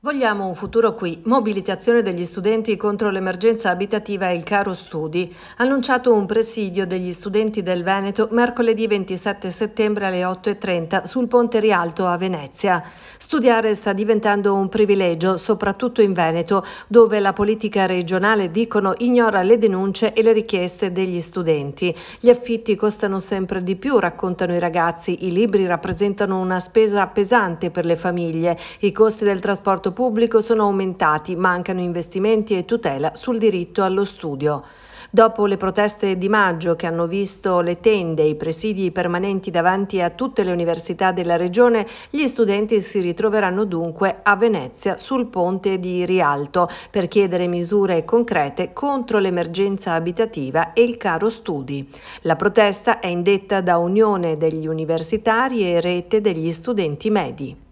Vogliamo un futuro qui. Mobilitazione degli studenti contro l'emergenza abitativa e il caro studi. Annunciato un presidio degli studenti del Veneto mercoledì 27 settembre alle 8.30 sul Ponte Rialto a Venezia. Studiare sta diventando un privilegio, soprattutto in Veneto, dove la politica regionale, dicono, ignora le denunce e le richieste degli studenti. Gli affitti costano sempre di più, raccontano i ragazzi. I libri rappresentano una spesa pesante per le famiglie. I costi del trasporto trasporto pubblico sono aumentati, mancano investimenti e tutela sul diritto allo studio. Dopo le proteste di maggio che hanno visto le tende e i presidi permanenti davanti a tutte le università della regione, gli studenti si ritroveranno dunque a Venezia sul ponte di Rialto per chiedere misure concrete contro l'emergenza abitativa e il caro studi. La protesta è indetta da Unione degli Universitari e Rete degli Studenti Medi.